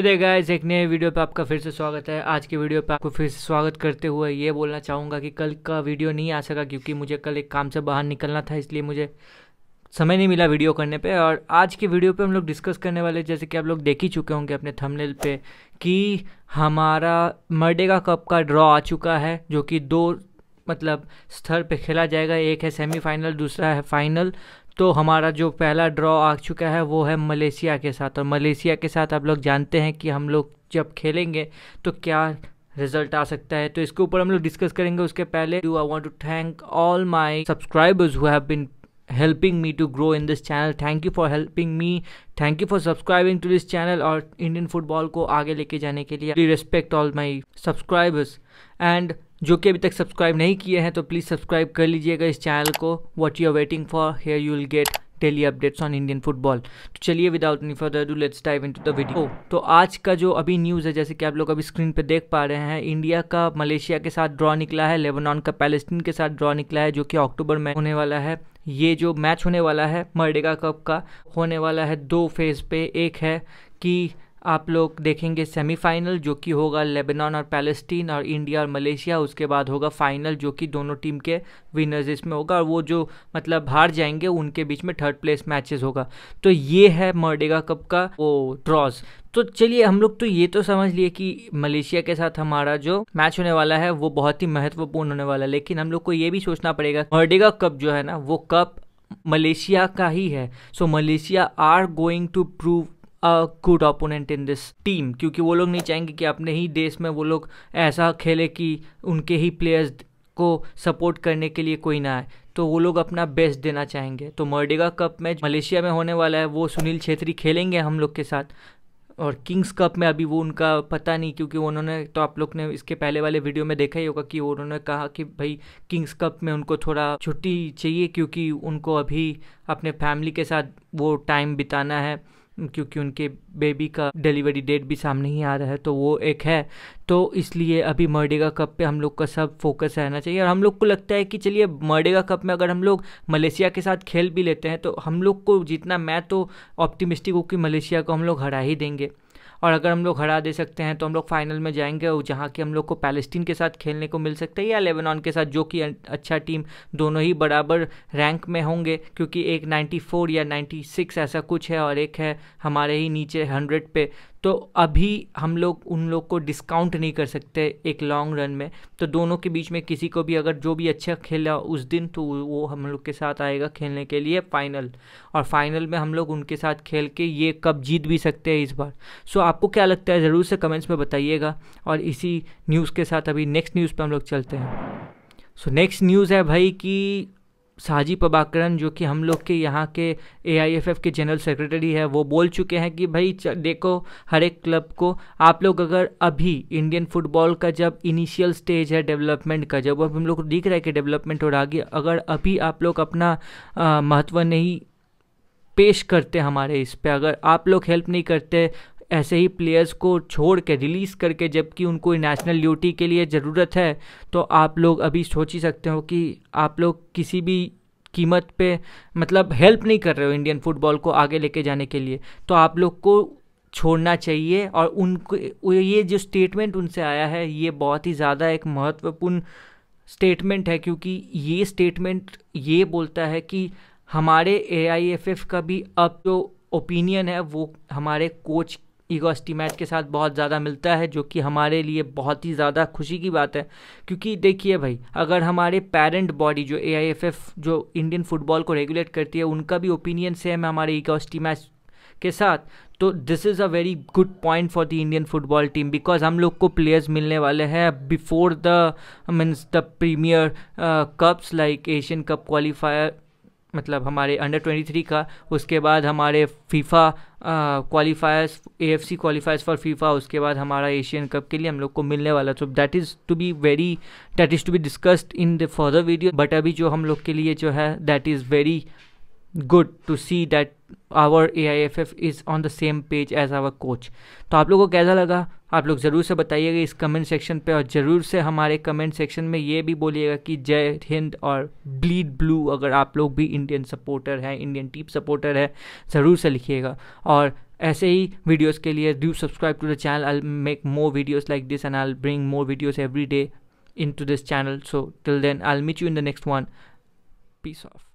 देखा इस एक नए वीडियो पे आपका फिर से स्वागत है आज के वीडियो पे आपको फिर से स्वागत करते हुए ये बोलना चाहूँगा कि कल का वीडियो नहीं आ सका क्योंकि मुझे कल एक काम से बाहर निकलना था इसलिए मुझे समय नहीं मिला वीडियो करने पे और आज के वीडियो पे हम लोग डिस्कस करने वाले जैसे कि आप लोग देख ही चुके होंगे अपने थमनेल पर कि हमारा मर्डेगा कप का ड्रॉ आ चुका है जो कि दो मतलब स्तर पे खेला जाएगा एक है सेमीफाइनल दूसरा है फाइनल तो हमारा जो पहला ड्रॉ आ चुका है वो है मलेशिया के साथ और मलेशिया के साथ आप लोग जानते हैं कि हम लोग जब खेलेंगे तो क्या रिजल्ट आ सकता है तो इसके ऊपर हम लोग डिस्कस करेंगे उसके पहले do I want to thank all my subscribers who have been helping me to grow in this channel thank you for helping me thank you for subscribing to this channel और Indian football को आगे लेके जाने के लिए respect all my subscribers and जो कि अभी तक सब्सक्राइब नहीं किए हैं तो प्लीज़ सब्सक्राइब कर लीजिएगा इस चैनल को what you are waiting for here you will get daily updates on Indian football तो चलिए without any further do let's dive into the video तो आज का जो अभी न्यूज़ है जैसे कि आप लोग अभी स्क्रीन पर देख पा रहे हैं इंडिया का मलेशिया के साथ ड्रॉ निकला है लेबनान का पैलेस्टीन के साथ ड्रॉ निकला है जो कि अक्टूबर में होने वाला है ये जो मैच होने वाला है मर्डेगा कप का होने वाला है दो फेज़ पे एक है कि आप लोग देखेंगे सेमीफाइनल जो कि होगा लेबनान और पैलेस्टीन और इंडिया और मलेशिया उसके बाद होगा फाइनल जो कि दोनों टीम के विनर्स इसमें होगा और वो जो मतलब हार जाएंगे उनके बीच में थर्ड प्लेस मैचेस होगा तो ये है मर्डेगा कप का वो ड्रॉज तो चलिए हम लोग तो ये तो समझ लिए कि मलेशिया के साथ हमारा जो मैच होने वाला है वो बहुत ही महत्वपूर्ण होने वाला है लेकिन हम लोग को ये भी सोचना पड़ेगा मर्डेगा कप जो है ना वो कप मलेशिया का ही है so Malaysia are going to prove a good opponent in this team क्योंकि वो लोग नहीं चाहेंगे कि अपने ही देश में वो लोग ऐसा खेले कि उनके ही प्लेयर्स को सपोर्ट करने के लिए कोई ना आए तो वो लोग अपना बेस्ट देना चाहेंगे तो मर्डेगा कप मैच मलेशिया में होने वाला है वो सुनील छेत्री खेलेंगे हम लोग के साथ और किंग्स कप में अभी वो उनका पता नहीं क्योंकि उन्होंने तो आप लोग ने इसके पहले वाले वीडियो में देखा ही होगा कि उन्होंने कहा कि भाई किंग्स कप में उनको थोड़ा छुट्टी चाहिए क्योंकि उनको अभी अपने फैमिली के साथ वो टाइम बिताना है क्योंकि उनके बेबी का डिलीवरी डेट भी सामने ही आ रहा है तो वो एक है तो इसलिए अभी मर्डेगा कप पे हम लोग का सब फोकस रहना चाहिए और हम लोग को लगता है कि चलिए मर्डेगा कप में अगर हम लोग मलेशिया के साथ खेल भी लेते हैं तो हम लोग को जितना मैं तो ऑप्टिमिस्टिक हूँ कि मलेशिया को हम लोग हरा ही देंगे और अगर हम लोग हरा दे सकते हैं तो हम लोग फाइनल में जाएंगे और जहाँ कि हम लोग को पैलेस्टीन के साथ खेलने को मिल सकता है या लेबनान के साथ जो कि अच्छा टीम दोनों ही बराबर रैंक में होंगे क्योंकि एक 94 या 96 ऐसा कुछ है और एक है हमारे ही नीचे 100 पे तो अभी हम लोग उन लोग को डिस्काउंट नहीं कर सकते एक लॉन्ग रन में तो दोनों के बीच में किसी को भी अगर जो भी अच्छा खेला उस दिन तो वो हम लोग के साथ आएगा खेलने के लिए फाइनल और फाइनल में हम लोग उनके साथ खेल के ये कब जीत भी सकते हैं इस बार सो आपको क्या लगता है ज़रूर से कमेंट्स में बताइएगा और इसी न्यूज़ के साथ अभी नेक्स्ट न्यूज़ पर हम लोग चलते हैं सो नेक्स्ट न्यूज़ है भाई कि साजी प्रभाकरन जो कि हम लोग के यहाँ के एआईएफएफ के जनरल सेक्रेटरी है वो बोल चुके हैं कि भाई देखो हर एक क्लब को आप लोग अगर अभी इंडियन फुटबॉल का जब इनिशियल स्टेज है डेवलपमेंट का जब अब हम लोग को दिख रहा है कि डेवलपमेंट हो रहा है अगर अभी आप लोग अपना महत्व नहीं पेश करते हमारे इस पे अगर आप लोग हेल्प नहीं करते ऐसे ही प्लेयर्स को छोड़ के रिलीज़ करके जबकि उनको नेशनल ड्यूटी के लिए ज़रूरत है तो आप लोग अभी सोच ही सकते हो कि आप लोग किसी भी कीमत पे मतलब हेल्प नहीं कर रहे हो इंडियन फुटबॉल को आगे लेके जाने के लिए तो आप लोग को छोड़ना चाहिए और उनको ये जो स्टेटमेंट उनसे आया है ये बहुत ही ज़्यादा एक महत्वपूर्ण स्टेटमेंट है क्योंकि ये स्टेटमेंट ये बोलता है कि हमारे ए का भी अब जो ओपिनियन है वो हमारे कोच ईगो स्टीमैट के साथ बहुत ज़्यादा मिलता है जो कि हमारे लिए बहुत ही ज़्यादा खुशी की बात है क्योंकि देखिए भाई अगर हमारे पेरेंट बॉडी जो ए जो इंडियन फुटबॉल को रेगुलेट करती है उनका भी ओपिनियन सेम है हमारे ईगो स्टीमैट के साथ तो this is a very good point for the Indian football team because हम लोग को प्लेयर्स मिलने वाले हैं before the means the premier cups like Asian cup qualifier मतलब हमारे अंडर 23 का उसके बाद हमारे FIFA qualifiers A F C qualifiers for FIFA उसके बाद हमारा एशियन कप के लिए हम लोग को मिलने वाला so that is to be very that is to be discussed in the further video but अभी जो हम लोग के लिए जो है that is very good to see good our A I F F is on the same page as our coach तो आप लोगों को कैसा लगा आप लोग ज़रूर से बताइएगा इस कमेंट सेक्शन पे और ज़रूर से हमारे कमेंट सेक्शन में ये भी बोलिएगा कि जय हिंद और ब्लीड ब्लू अगर आप लोग भी इंडियन सपोर्टर हैं इंडियन टीम सपोर्टर है ज़रूर से लिखिएगा और ऐसे ही वीडियोस के लिए do subscribe to the channel I make more videos like this and I bring more videos every day into this channel so till then I meet you in the next one peace of